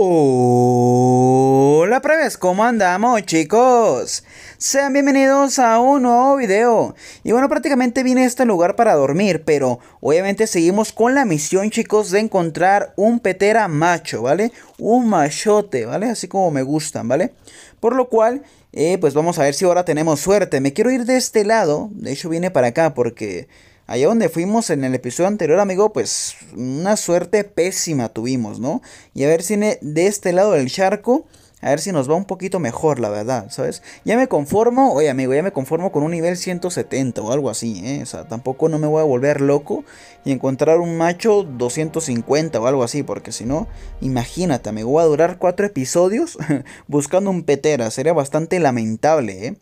Hola preves, ¿cómo andamos chicos? Sean bienvenidos a un nuevo video. Y bueno, prácticamente vine a este lugar para dormir, pero obviamente seguimos con la misión chicos de encontrar un petera macho, ¿vale? Un machote, ¿vale? Así como me gustan, ¿vale? Por lo cual, eh, pues vamos a ver si ahora tenemos suerte. Me quiero ir de este lado, de hecho viene para acá porque allá donde fuimos en el episodio anterior, amigo, pues una suerte pésima tuvimos, ¿no? Y a ver si e, de este lado del charco, a ver si nos va un poquito mejor, la verdad, ¿sabes? Ya me conformo, oye amigo, ya me conformo con un nivel 170 o algo así, ¿eh? O sea, tampoco no me voy a volver loco y encontrar un macho 250 o algo así, porque si no, imagínate, amigo, voy a durar cuatro episodios buscando un petera, sería bastante lamentable, ¿eh?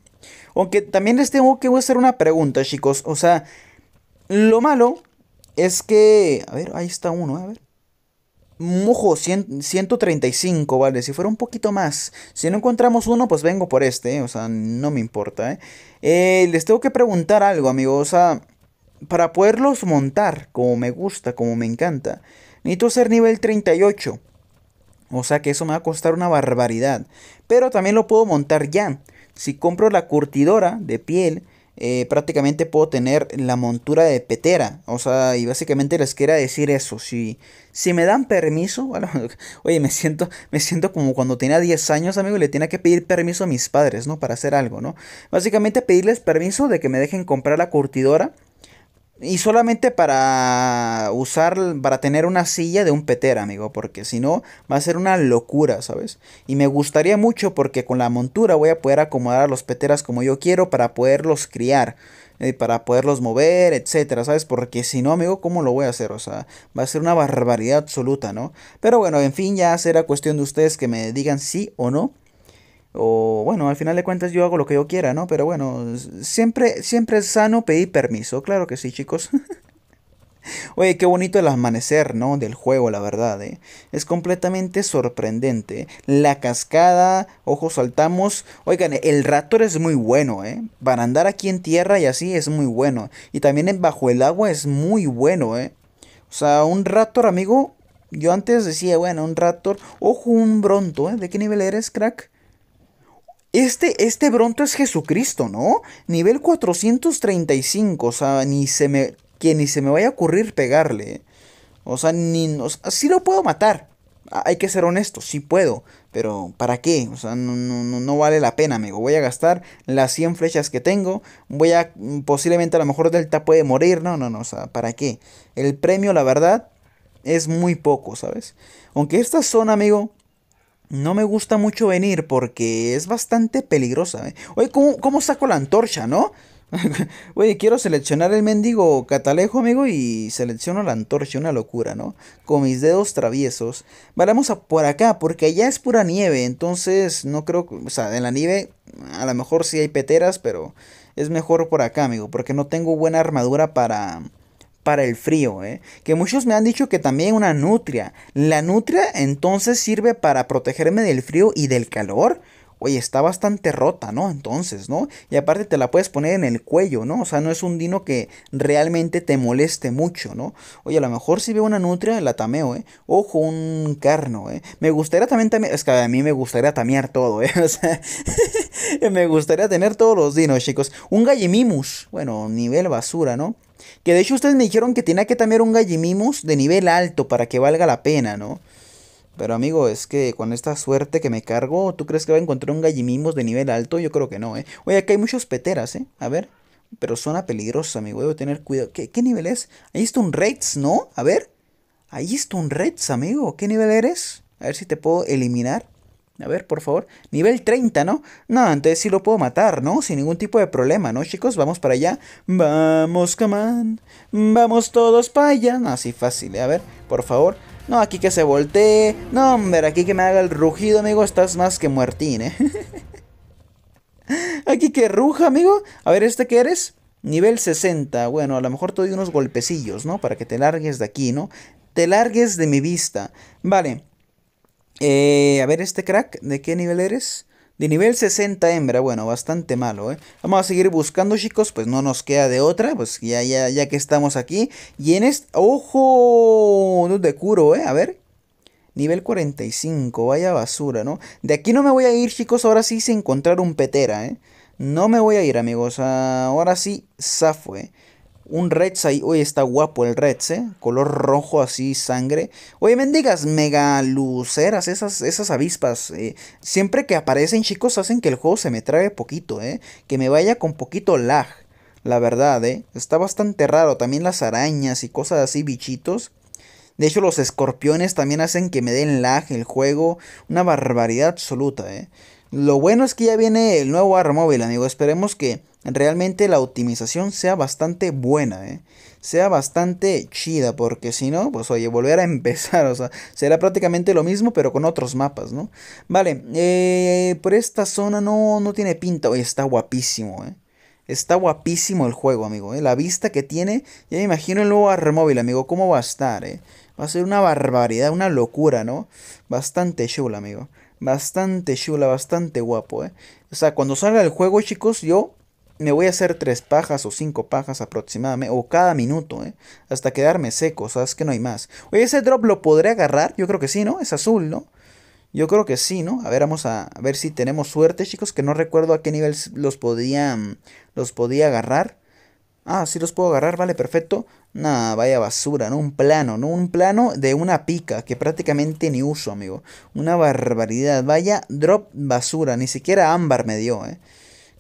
Aunque también les tengo que hacer una pregunta, chicos, o sea, lo malo es que. A ver, ahí está uno, a ver. Mujo, 135, vale. Si fuera un poquito más. Si no encontramos uno, pues vengo por este. O sea, no me importa, ¿eh? ¿eh? Les tengo que preguntar algo, amigos. O sea, para poderlos montar como me gusta, como me encanta, necesito ser nivel 38. O sea que eso me va a costar una barbaridad. Pero también lo puedo montar ya. Si compro la curtidora de piel eh, prácticamente puedo tener la montura de petera. O sea, y básicamente les quiera decir eso. Si, si me dan permiso, oye, me siento, me siento como cuando tenía 10 años, amigo, le tenía que pedir permiso a mis padres, ¿no? Para hacer algo, ¿no? Básicamente pedirles permiso de que me dejen comprar la curtidora y solamente para usar, para tener una silla de un petera, amigo, porque si no va a ser una locura, ¿sabes? Y me gustaría mucho porque con la montura voy a poder acomodar a los peteras como yo quiero para poderlos criar, eh, para poderlos mover, etcétera, ¿sabes? Porque si no, amigo, ¿cómo lo voy a hacer? O sea, va a ser una barbaridad absoluta, ¿no? Pero bueno, en fin, ya será cuestión de ustedes que me digan sí o no o bueno, al final de cuentas yo hago lo que yo quiera, ¿no? Pero bueno, siempre, siempre es sano pedir permiso, claro que sí, chicos. Oye, qué bonito el amanecer, ¿no? Del juego, la verdad, ¿eh? Es completamente sorprendente. La cascada, Ojo, saltamos. Oigan, el Raptor es muy bueno, ¿eh? Para andar aquí en tierra y así es muy bueno. Y también bajo el agua es muy bueno, ¿eh? O sea, un Raptor, amigo. Yo antes decía, bueno, un Raptor. Ojo, un Bronto, ¿eh? ¿De qué nivel eres, crack? Este, este Bronto es Jesucristo, ¿no? Nivel 435, o sea, ni se me, que ni se me vaya a ocurrir pegarle. ¿eh? O sea, ni, sí lo puedo matar. Ah, hay que ser honesto, sí puedo. Pero ¿para qué? O sea, no, no vale la pena, amigo. Voy a gastar las 100 flechas que tengo. Voy a, mm, posiblemente a lo mejor Delta puede morir. No, no, no, o sea, ¿para qué? El premio, la verdad, es muy poco, ¿sabes? Aunque esta zona, amigo, no me gusta mucho venir porque es bastante peligrosa. ¿eh? Oye, ¿cómo, ¿cómo, saco la antorcha, no? Oye, quiero seleccionar el mendigo catalejo, amigo, y selecciono la antorcha, una locura, ¿no? Con mis dedos traviesos. Vale, vamos a por acá, porque allá es pura nieve, entonces no creo, o sea, en la nieve a lo mejor sí hay peteras, pero es mejor por acá, amigo, porque no tengo buena armadura para para el frío, ¿eh? que muchos me han dicho que también una nutria. La nutria entonces sirve para protegerme del frío y del calor. Oye, está bastante rota, ¿no? Entonces, ¿no? Y aparte te la puedes poner en el cuello, ¿no? O sea, no es un dino que realmente te moleste mucho, ¿no? Oye, a lo mejor si veo una nutria, la tameo, ¿eh? Ojo, un carno, ¿eh? Me gustaría también también, Es que a mí me gustaría tamear todo, ¿eh? O sea, me gustaría tener todos los dinos, chicos. Un gallimimus. Bueno, nivel basura, ¿no? Que de hecho ustedes me dijeron que tenía que también un Gallimimos de nivel alto para que valga la pena, ¿no? Pero amigo, es que con esta suerte que me cargo, ¿tú crees que va a encontrar un Gallimimos de nivel alto? Yo creo que no, ¿eh? Oye, acá hay muchos peteras, ¿eh? A ver. Pero suena peligrosa, amigo. Debo tener cuidado. ¿Qué, qué nivel es? Ahí está un Reds, ¿no? A ver. Ahí está un Reds, amigo. ¿Qué nivel eres? A ver si te puedo eliminar. A ver, por favor. Nivel 30, ¿no? No, entonces sí lo puedo matar, ¿no? Sin ningún tipo de problema, ¿no, chicos? Vamos para allá. Vamos, camán. Vamos todos para allá. así fácil. ¿eh? A ver, por favor. No, aquí que se voltee. No, hombre, aquí que me haga el rugido, amigo. Estás más que muertín, ¿eh? aquí que ruja, amigo. A ver, ¿este qué eres? Nivel 60. Bueno, a lo mejor te doy unos golpecillos, ¿no? Para que te largues de aquí, ¿no? Te largues de mi vista. Vale. Eh, a ver, este crack, ¿de qué nivel eres? De nivel 60 hembra, bueno, bastante malo, ¿eh? Vamos a seguir buscando, chicos, pues no nos queda de otra, pues ya, ya, ya que estamos aquí. Y en este... ¡Ojo! No te curo, ¿eh? A ver. Nivel 45, vaya basura, ¿no? De aquí no me voy a ir, chicos, ahora sí sin encontrar un petera, ¿eh? No me voy a ir, amigos, ahora sí, zafo, ¿eh? un Reds ahí. hoy está guapo el Reds, ¿eh? Color rojo así, sangre. Oye, mendigas megaluceras, esas, esas avispas. Eh. Siempre que aparecen, chicos, hacen que el juego se me trague poquito, ¿eh? Que me vaya con poquito lag. La verdad, ¿eh? Está bastante raro. También las arañas y cosas así, bichitos. De hecho, los escorpiones también hacen que me den lag el juego. Una barbaridad absoluta, ¿eh? Lo bueno es que ya viene el nuevo armóvil, móvil, amigo. Esperemos que realmente la optimización sea bastante buena, ¿eh? sea bastante chida, porque si no, pues oye, volver a empezar, o sea, será prácticamente lo mismo, pero con otros mapas, ¿no? Vale, eh, por esta zona no, no tiene pinta, oye, está guapísimo, ¿eh? Está guapísimo el juego, amigo. ¿eh? La vista que tiene, ya me imagino el nuevo Armóvil, amigo. ¿Cómo va a estar, eh? Va a ser una barbaridad, una locura, ¿no? Bastante chula, amigo. Bastante chula, bastante guapo, ¿eh? O sea, cuando salga el juego, chicos, yo me voy a hacer tres pajas o cinco pajas aproximadamente, o cada minuto, ¿eh? Hasta quedarme seco, o sea, es que no hay más. Oye, ese drop lo podré agarrar, yo creo que sí, ¿no? Es azul, ¿no? Yo creo que sí, ¿no? A ver, vamos a ver si tenemos suerte, chicos, que no recuerdo a qué nivel los podía, mm, los podía agarrar. Ah, sí los puedo agarrar, vale, perfecto. Nah, vaya basura, ¿no? Un plano, ¿no? Un plano de una pica que prácticamente ni uso, amigo. Una barbaridad, vaya drop basura. Ni siquiera ámbar me dio, ¿eh?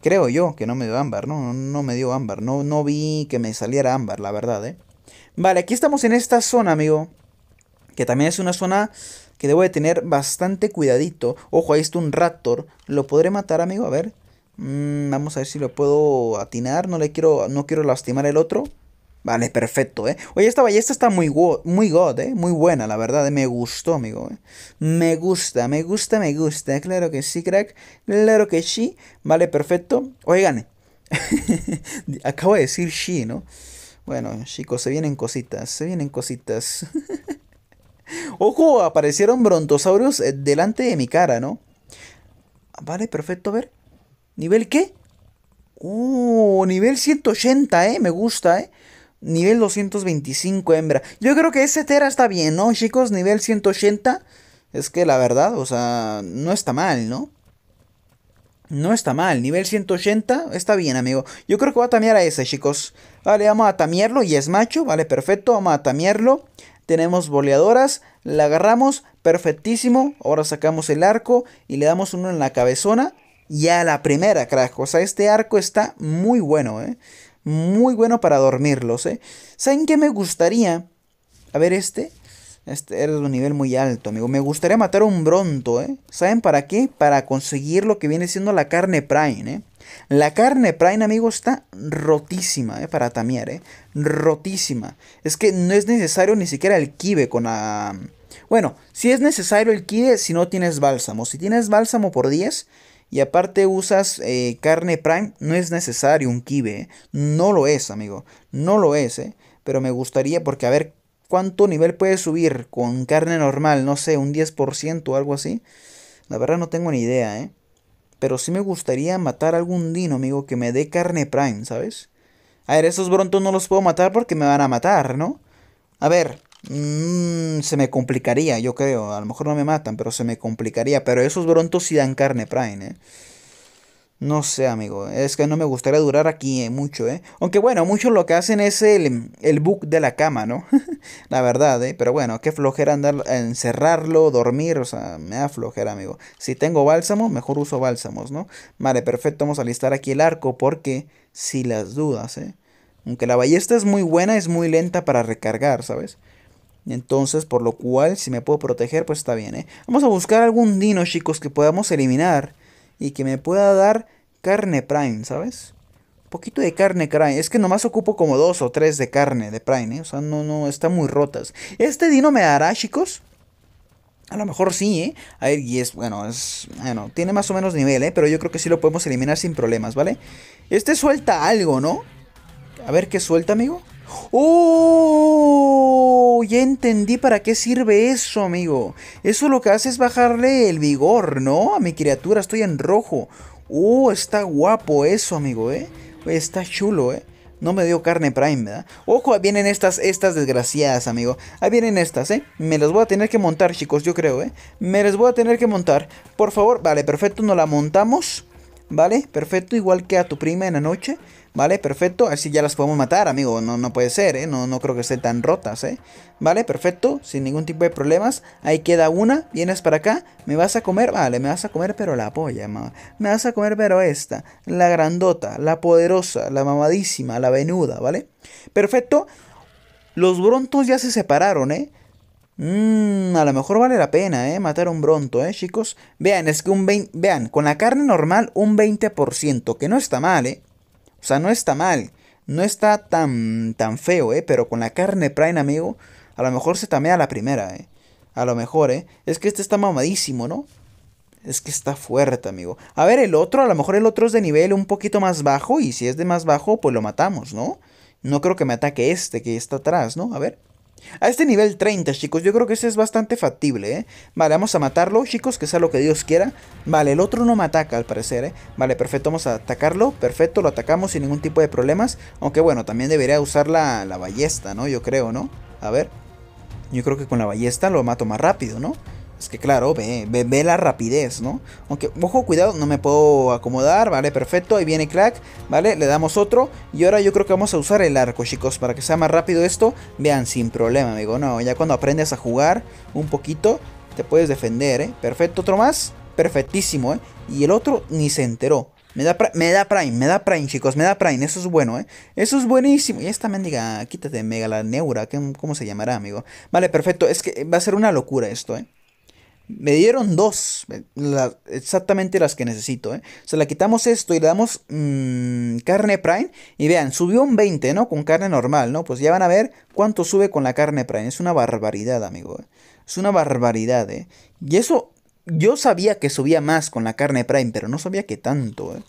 Creo yo que no me dio ámbar, ¿no? No me dio ámbar, no, no vi que me saliera ámbar, la verdad, ¿eh? Vale, aquí estamos en esta zona, amigo. Que también es una zona que debo de tener bastante cuidadito. Ojo, ahí está un raptor. ¿Lo podré matar, amigo? A ver. Mm, vamos a ver si lo puedo atinar. No le quiero. No quiero lastimar el otro. Vale, perfecto, eh. Oye, esta ballesta está muy, muy god, eh. Muy buena, la verdad. ¿eh? Me gustó, amigo. ¿eh? Me gusta, me gusta, me gusta. Claro que sí, crack. Claro que sí. Vale, perfecto. Oigan. Acabo de decir sí, ¿no? Bueno, chicos, se vienen cositas. Se vienen cositas. Ojo, aparecieron brontosaurios eh, delante de mi cara, ¿no? Vale, perfecto, a ver. ¿Nivel qué? Uh, nivel 180, eh. Me gusta, eh. Nivel 225 hembra. Yo creo que ese Tera está bien, ¿no, chicos? Nivel 180. Es que la verdad, o sea, no está mal, ¿no? No está mal. Nivel 180 está bien, amigo. Yo creo que voy a tamear a ese, chicos. Vale, vamos a tamearlo. Y es macho. Vale, perfecto. Vamos a tamearlo. Tenemos boleadoras. La agarramos. Perfectísimo. Ahora sacamos el arco. Y le damos uno en la cabezona ya la primera, crack. O sea, este arco está muy bueno, ¿eh? Muy bueno para dormirlos, ¿eh? ¿Saben qué me gustaría? A ver, este. Este era un nivel muy alto, amigo. Me gustaría matar a un Bronto, ¿eh? ¿Saben para qué? Para conseguir lo que viene siendo la carne Prime, ¿eh? La carne Prime, amigo, está rotísima, ¿eh? Para tamear, ¿eh? Rotísima. Es que no es necesario ni siquiera el kibe con la... Bueno, si es necesario el kibe si no tienes bálsamo. Si tienes bálsamo por 10, y aparte usas eh, carne prime, no es necesario un kibe, ¿eh? no lo es, amigo, no lo es, ¿eh? pero me gustaría porque a ver cuánto nivel puede subir con carne normal, no sé, un 10% o algo así. La verdad no tengo ni idea, ¿eh? Pero sí me gustaría matar algún dino, amigo, que me dé carne prime, ¿sabes? A ver, esos brontos no los puedo matar porque me van a matar, ¿no? A ver, Mm, se me complicaría, yo creo. A lo mejor no me matan, pero se me complicaría. Pero esos brontos sí dan carne, Prime, ¿eh? No sé, amigo. Es que no me gustaría durar aquí eh, mucho, ¿eh? Aunque bueno, muchos lo que hacen es el, el bug de la cama, ¿no? la verdad, ¿eh? Pero bueno, qué flojera andar, encerrarlo, dormir, o sea, me da flojera, amigo. Si tengo bálsamo, mejor uso bálsamos, ¿no? Vale, perfecto, vamos a listar aquí el arco porque si las dudas, ¿eh? Aunque la ballesta es muy buena, es muy lenta para recargar, ¿sabes? Entonces, por lo cual, si me puedo proteger, pues está bien, ¿eh? Vamos a buscar algún dino, chicos, que podamos eliminar. Y que me pueda dar carne prime, ¿sabes? Un poquito de carne prime. Es que nomás ocupo como dos o tres de carne de prime, ¿eh? O sea, no, no, están muy rotas. ¿Este dino me dará, chicos? A lo mejor sí, ¿eh? A ver, y es, bueno, es, bueno, tiene más o menos nivel, ¿eh? Pero yo creo que sí lo podemos eliminar sin problemas, ¿vale? Este suelta algo, ¿no? A ver qué suelta, amigo. ¡Oh! Ya entendí para qué sirve eso, amigo. Eso lo que hace es bajarle el vigor, ¿no? A mi criatura, estoy en rojo. ¡Oh! Está guapo eso, amigo, ¿eh? Está chulo, ¿eh? No me dio carne Prime, ¿verdad? Ojo, ahí vienen estas, estas desgraciadas, amigo. Ahí vienen estas, ¿eh? Me las voy a tener que montar, chicos, yo creo, ¿eh? Me las voy a tener que montar. Por favor, vale, perfecto, nos la montamos. ¿Vale? Perfecto, igual que a tu prima en la noche. ¿Vale? Perfecto. Así ya las podemos matar, amigo. No, no puede ser, ¿eh? No, no creo que estén tan rotas, ¿eh? ¿Vale? Perfecto. Sin ningún tipo de problemas. Ahí queda una. Vienes para acá. Me vas a comer. Vale, me vas a comer, pero la polla, mamá. Me vas a comer, pero esta. La grandota, la poderosa, la mamadísima, la venuda, ¿vale? Perfecto. Los brontos ya se separaron, ¿eh? Mmm, a lo mejor vale la pena, ¿eh? Matar un bronto, ¿eh, chicos? Vean, es que un 20... Vean, con la carne normal un 20%, que no está mal, ¿eh? O sea, no está mal. No está tan, tan feo, ¿eh? Pero con la carne prime, amigo, a lo mejor se tamea la primera, ¿eh? A lo mejor, ¿eh? Es que este está mamadísimo, ¿no? Es que está fuerte, amigo. A ver, el otro, a lo mejor el otro es de nivel un poquito más bajo. Y si es de más bajo, pues lo matamos, ¿no? No creo que me ataque este que está atrás, ¿no? A ver. A este nivel 30, chicos, yo creo que ese es bastante factible, ¿eh? Vale, vamos a matarlo, chicos, que sea lo que Dios quiera. Vale, el otro no me ataca, al parecer, ¿eh? Vale, perfecto, vamos a atacarlo, perfecto, lo atacamos sin ningún tipo de problemas. Aunque, bueno, también debería usar la, ballesta, ¿no? Yo creo, ¿no? A ver, yo creo que con la ballesta lo mato más rápido, ¿no? Es que claro, ve, la rapidez, ¿no? Aunque, ojo, cuidado, no me puedo acomodar, ¿vale? Perfecto, ahí viene Crack, ¿vale? Le damos otro. Y ahora yo creo que vamos a usar el arco, chicos, para que sea más rápido esto. Vean, sin problema, amigo, no, ya cuando aprendes a jugar un poquito, te puedes defender, ¿eh? Perfecto, otro más, perfectísimo, ¿eh? Y el otro ni se enteró. Me da, me da Prime, me da Prime, chicos, me da Prime, eso es bueno, ¿eh? Eso es buenísimo. Y esta mendiga, quítate, mega la neura ¿cómo se llamará, amigo? Vale, perfecto, es que va a ser una locura esto, ¿eh? Me dieron dos, eh, exactamente las que necesito. ¿eh? O sea, quitamos esto y le damos mm, carne prime. Y vean, subió un 20, ¿no? Con carne normal, ¿no? Pues ya van a ver cuánto sube con la carne prime. Es una barbaridad, amigo. ¿eh? Es una barbaridad, ¿eh? Y eso, yo sabía que subía más con la carne prime, pero no sabía que tanto, ¿eh?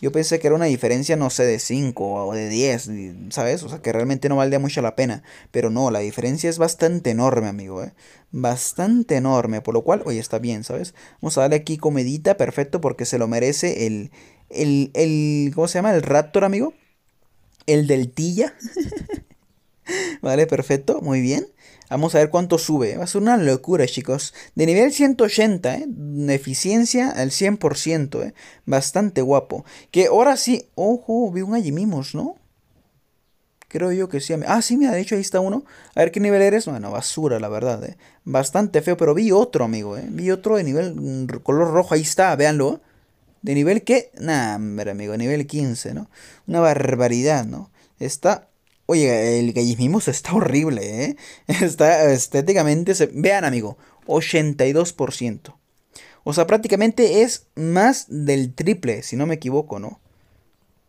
Yo pensé que era una diferencia, no sé, de 5 o de 10, ¿sabes? O sea, que realmente no valía mucho la pena. Pero no, la diferencia es bastante enorme, amigo, ¿eh? Bastante enorme, por lo cual, oye, está bien, ¿sabes? Vamos a darle aquí comedita, perfecto, porque se lo merece el, el, el ¿cómo se llama? El Raptor, amigo. El deltilla. vale, perfecto, muy bien. Vamos a ver cuánto sube. ¿eh? Va a ser una locura, chicos. De nivel 180, ¿eh? Eficiencia al 100%, ¿eh? Bastante guapo. Que ahora sí... Ojo, vi un Ajimimos, ¿no? Creo yo que sí. Ah, sí, mira, de hecho ahí está uno. A ver qué nivel eres. Bueno, basura, la verdad. ¿eh? Bastante feo, pero vi otro, amigo. ¿eh? Vi otro de nivel mm, color rojo. Ahí está, véanlo. ¿De nivel qué? Nah, hombre, amigo, nivel 15, ¿no? Una barbaridad, ¿no? Está Oye, el gallismimoso está horrible, ¿eh? Está estéticamente... Se... Vean, amigo, 82%. O sea, prácticamente es más del triple, si no me equivoco, ¿no?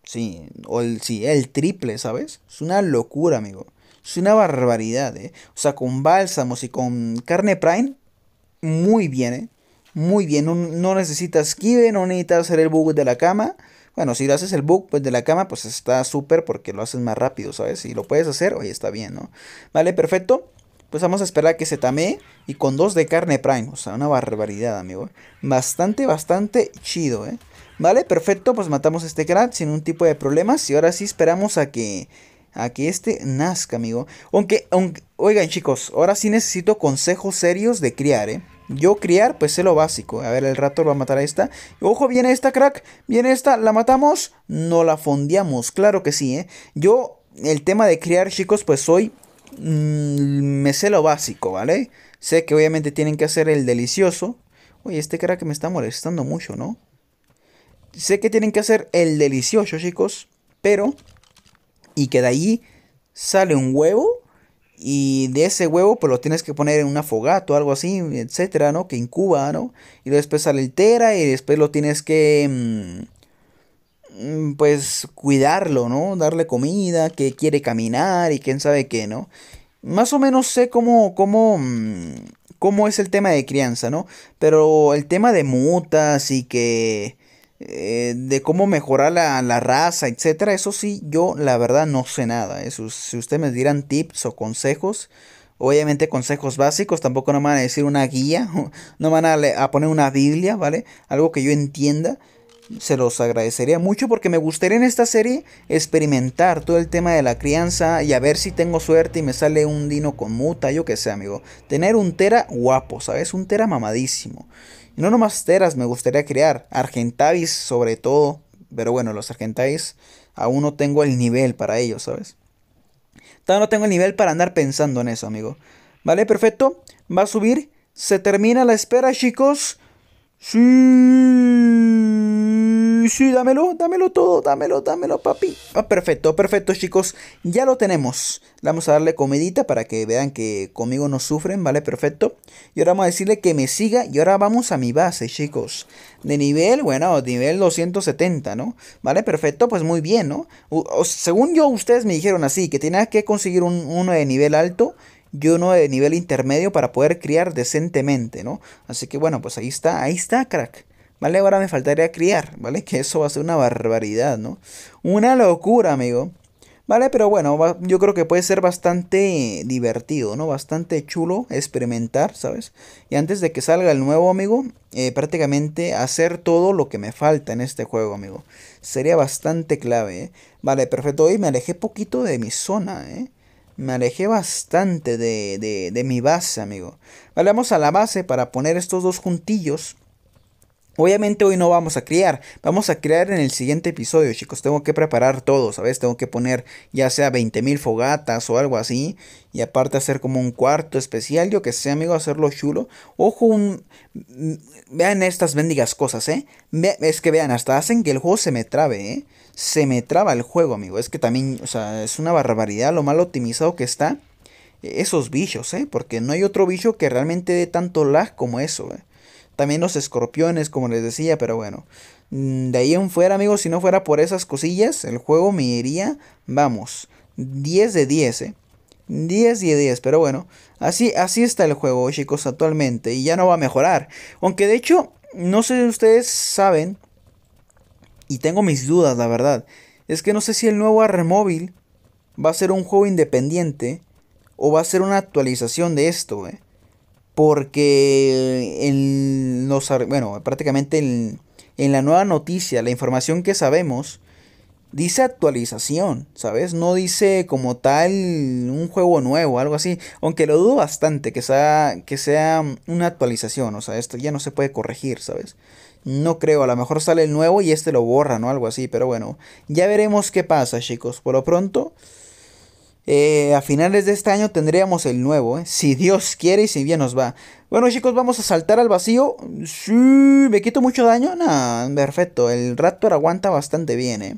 Sí, o el, sí, el triple, ¿sabes? Es una locura, amigo. Es una barbaridad, ¿eh? O sea, con bálsamos y con carne prime, muy bien, ¿eh? Muy bien, no, necesitas kibe, no necesitas hacer el bug de la cama. Bueno, si haces el book pues, de la cama, pues está súper porque lo haces más rápido, ¿sabes? Si lo puedes hacer, oye, está bien, ¿no? Vale, perfecto. Pues vamos a esperar a que se tamee y con dos de carne prime, o sea, una barbaridad, amigo. Bastante, bastante chido, ¿eh? Vale, perfecto, pues matamos a este crack sin un tipo de problemas y ahora sí esperamos a que a que este nazca, amigo. aunque, oigan chicos, ahora sí necesito consejos serios de criar, ¿eh? Yo criar, pues sé lo básico. A ver, el rato va a matar a esta. Ojo, viene esta, crack. Viene esta. ¿La matamos? No la fondeamos. Claro que sí, ¿eh? Yo, el tema de criar, chicos, pues soy... Mm, me sé lo básico, ¿vale? Sé que obviamente tienen que hacer el delicioso. Uy, este crack me está molestando mucho, ¿no? Sé que tienen que hacer el delicioso, chicos. Pero... Y que de ahí sale un huevo. Y de ese huevo, pues lo tienes que poner en una fogata o algo así, etcétera, ¿no? Que incuba, ¿no? Y después sale el y después lo tienes que. Mm, mm, pues cuidarlo, ¿no? Darle comida, que quiere caminar y quién sabe qué, ¿no? Más o menos sé cómo. cómo mm, cómo es el tema de crianza, ¿no? Pero el tema de mutas y que eh, de cómo mejorar la, raza, etcétera. Eso sí, yo la verdad no sé nada. ¿eh? si ustedes me dieran tips o consejos, obviamente consejos básicos, tampoco no me van a decir una guía, no van a, a poner una Biblia, ¿vale? Algo que yo entienda se los agradecería mucho porque me gustaría en esta serie experimentar todo el tema de la crianza y a ver si tengo suerte y me sale un dino con muta, yo que sé, amigo. Tener un tera guapo, ¿sabes? Un tera mamadísimo. no nomás teras me gustaría crear, argentavis sobre todo, pero bueno, los argentavis aún no tengo el nivel para ellos, ¿sabes? Todavía no tengo el nivel para andar pensando en eso, amigo. Vale, perfecto. Va a subir. Se termina la espera, chicos. Sí sí, dámelo, dámelo todo, dámelo, dámelo, papi. Ah, perfecto, perfecto, chicos. Ya lo tenemos. Vamos a darle comidita para que vean que conmigo no sufren, ¿vale? Perfecto. Y ahora vamos a decirle que me siga. Y ahora vamos a mi base, chicos. De nivel, bueno, nivel 270, ¿no? ¿Vale? Perfecto, pues muy bien, ¿no? según yo, ustedes me dijeron así, que tenía que conseguir uno de nivel alto y uno de nivel intermedio para poder criar decentemente, ¿no? Así que bueno, pues ahí está, ahí está, crack. ¿vale? Ahora me faltaría criar, ¿vale? Que eso va a ser una barbaridad, ¿no? Una locura, amigo. ¿Vale? Pero bueno, yo creo que puede ser bastante divertido, ¿no? Bastante chulo experimentar, ¿sabes? Y antes de que salga el nuevo, amigo, eh, prácticamente hacer todo lo que me falta en este juego, amigo. Sería bastante clave, ¿eh? Vale, perfecto. Hoy me alejé poquito de mi zona, ¿eh? Me alejé bastante de, de, de mi base, amigo. Vale, vamos a la base para poner estos dos juntillos Obviamente hoy no vamos a criar, vamos a crear en el siguiente episodio, chicos. Tengo que preparar todo, ¿sabes? Tengo que poner ya sea 20.000 fogatas o algo así. Y aparte hacer como un cuarto especial, yo que sé, amigo, hacerlo chulo. Ojo, un... Mm, vean estas bendigas cosas, ¿eh? Es que vean, hasta hacen que el juego se me trabe, ¿eh? Se me traba el juego, amigo. Es que también, o sea, es una barbaridad lo mal optimizado que está. Eh, esos bichos, ¿eh? Porque no hay otro bicho que realmente dé tanto lag como eso, ¿eh? También los escorpiones, como les decía, pero bueno. Mm, de ahí en fuera, amigos, si no fuera por esas cosillas, el juego me iría, vamos, 10 de 10, ¿eh? 10 de 10, pero bueno, así, así está el juego, chicos, actualmente, y ya no va a mejorar. Aunque de hecho, no sé si ustedes saben, y tengo mis dudas, la verdad, es que no sé si el nuevo AR va a ser un juego independiente o va a ser una actualización de esto, ¿eh? porque en los, bueno, prácticamente en, la nueva noticia, la información que sabemos, dice actualización, ¿sabes? No dice como tal un juego nuevo, algo así, aunque lo dudo bastante que sea, que sea una actualización, o sea, esto ya no se puede corregir, ¿sabes? No creo, a lo mejor sale el nuevo y este lo borra, ¿no? Algo así, pero bueno, ya veremos qué pasa, chicos. Por lo pronto, eh, a finales de este año tendríamos el nuevo, eh, si Dios quiere y si bien nos va. Bueno chicos, vamos a saltar al vacío. Sí, ¿Me quito mucho daño? Nah, perfecto. El Raptor aguanta bastante bien, eh.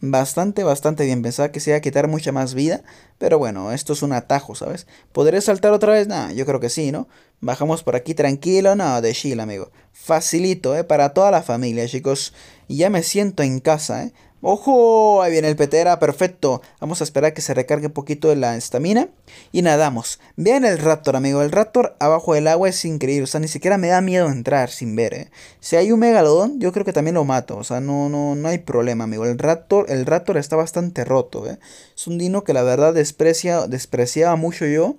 Bastante, bastante bien. Pensaba que se iba a quitar mucha más vida. Pero bueno, esto es un atajo, ¿sabes? ¿Podré saltar otra vez? Nah, yo creo que sí, ¿no? Bajamos por aquí tranquilo. No, de chill, amigo. Facilito, ¿eh? Para toda la familia, chicos. ya me siento en casa, ¿eh? ¡Ojo! Ahí viene el Petera, perfecto. Vamos a esperar que se recargue un poquito de la estamina. Y nadamos. Vean el Raptor, amigo. El Raptor abajo del agua es increíble. O sea, ni siquiera me da miedo entrar sin ver, ¿eh? Si hay un Megalodón, yo creo que también lo mato. O sea, no, no, no hay problema, amigo. El Raptor, el Raptor está bastante roto, ¿eh? Es un dino que la verdad desprecia, despreciaba mucho yo.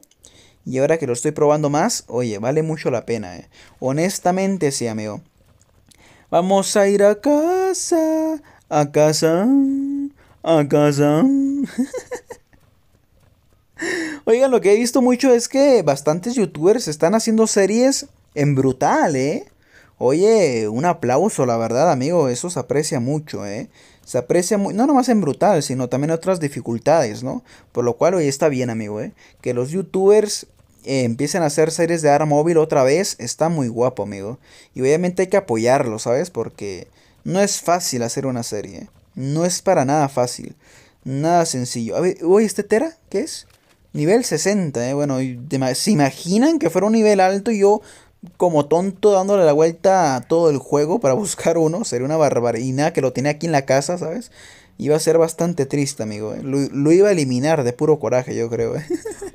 Y ahora que lo estoy probando más, oye, vale mucho la pena, ¿eh? Honestamente sí, amigo. Vamos a ir a casa a casa, a casa. Oigan, lo que he visto mucho es que bastantes youtubers están haciendo series en brutal, ¿eh? Oye, un aplauso, la verdad, amigo, eso se aprecia mucho, ¿eh? Se aprecia muy, no nomás en brutal, sino también otras dificultades, ¿no? Por lo cual hoy está bien, amigo, ¿eh? Que los youtubers eh, empiecen a hacer series de arma móvil otra vez, está muy guapo, amigo. Y obviamente hay que apoyarlo, ¿sabes? Porque no es fácil hacer una serie. No es para nada fácil. Nada sencillo. A este Tera, ¿qué es? Nivel 60, eh. Bueno, ¿se imaginan que fuera un nivel alto y yo como tonto dándole la vuelta a todo el juego para buscar uno? Sería una barbaridad que lo tiene aquí en la casa, ¿sabes? Iba a ser bastante triste, amigo. Eh. Lo, lo, iba a eliminar de puro coraje, yo creo. Eh.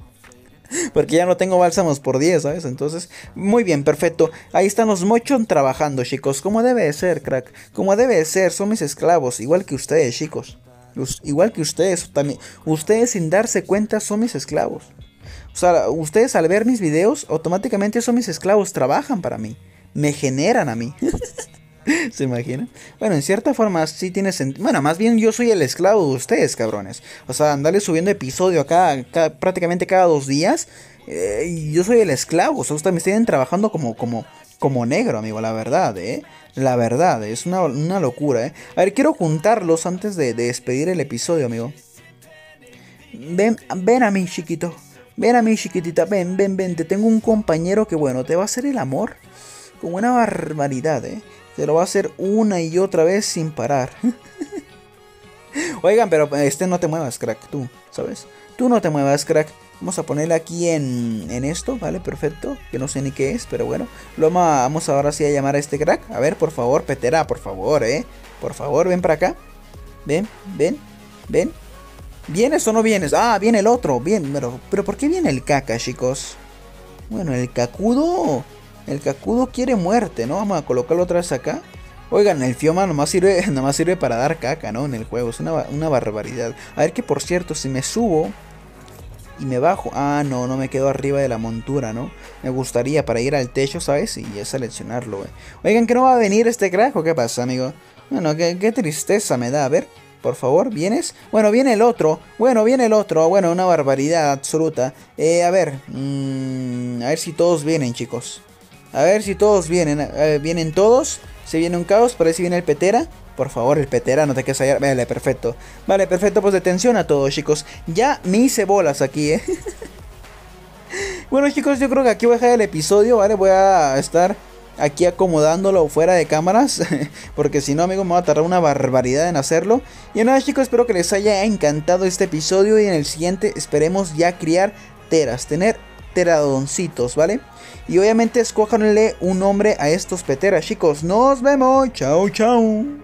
Porque ya no tengo bálsamos por 10, ¿sabes? Entonces, muy bien, perfecto. Ahí están los mochon trabajando, chicos. Como debe de ser, crack. Como debe ser, son mis esclavos, igual que ustedes, chicos. Igual que ustedes, también. Ustedes sin darse cuenta son mis esclavos. O sea, ustedes al ver mis videos, automáticamente son mis esclavos, trabajan para mí. Me generan a mí. ¿Se imagina Bueno, en cierta forma sí tiene sentido. Bueno, más bien yo soy el esclavo de ustedes, cabrones. O sea, andarle subiendo episodio acá prácticamente cada dos días. Eh, y yo soy el esclavo. O sea, ustedes me tienen trabajando como, como, como negro, amigo, la verdad, ¿eh? La verdad, es una, locura, ¿eh? A ver, quiero juntarlos antes de, despedir el episodio, amigo. Ven, ven a mí, chiquito. Ven a mí, chiquitita. Ven, ven, ven. Te tengo un compañero que, bueno, te va a hacer el amor. Como una barbaridad, ¿eh? Se lo va a hacer una y otra vez sin parar. Oigan, pero este no te muevas, crack, tú, ¿sabes? Tú no te muevas, crack. Vamos a ponerle aquí en, en esto, ¿vale? Perfecto. Que no sé ni qué es, pero bueno. Lo vamos ahora sí a llamar a este crack. A ver, por favor, Petera, por favor, ¿eh? Por favor, ven para acá. Ven, ven, ven. ¿Vienes o no vienes? Ah, viene el otro. Bien, pero, pero ¿por qué viene el caca, chicos? Bueno, el cacudo el cacudo quiere muerte, ¿no? Vamos a colocarlo otra vez acá. Oigan, el Fioma nomás sirve, sirve para dar caca, ¿no? En el juego. Es una, barbaridad. A ver que por cierto, si me subo y me bajo. Ah, no, no me quedo arriba de la montura, ¿no? Me gustaría para ir al techo, ¿sabes? Y ya seleccionarlo, Oigan, ¿que no va a venir este crack o qué pasa, amigo? Bueno, qué, tristeza me da. A ver, por favor, ¿vienes? Bueno, viene el otro. Bueno, viene el otro. Bueno, una barbaridad absoluta. Eh, a ver. Mm, a ver si todos vienen, chicos. A ver si todos vienen. Eh, vienen todos. Se viene un caos. parece ahí viene el petera. Por favor, el petera, no te quedes allá. Vale, perfecto. Vale, perfecto. Pues detención a todos, chicos. Ya me hice bolas aquí, eh. bueno, chicos, yo creo que aquí voy a dejar el episodio, ¿vale? Voy a estar aquí acomodándolo fuera de cámaras. Porque si no, amigos, me va a tardar una barbaridad en hacerlo. Y nada, chicos, espero que les haya encantado este episodio. Y en el siguiente esperemos ya criar teras, tener teradoncitos, ¿vale? Y obviamente escójanle un nombre a estos peteras, chicos. Nos vemos. Chao, chao.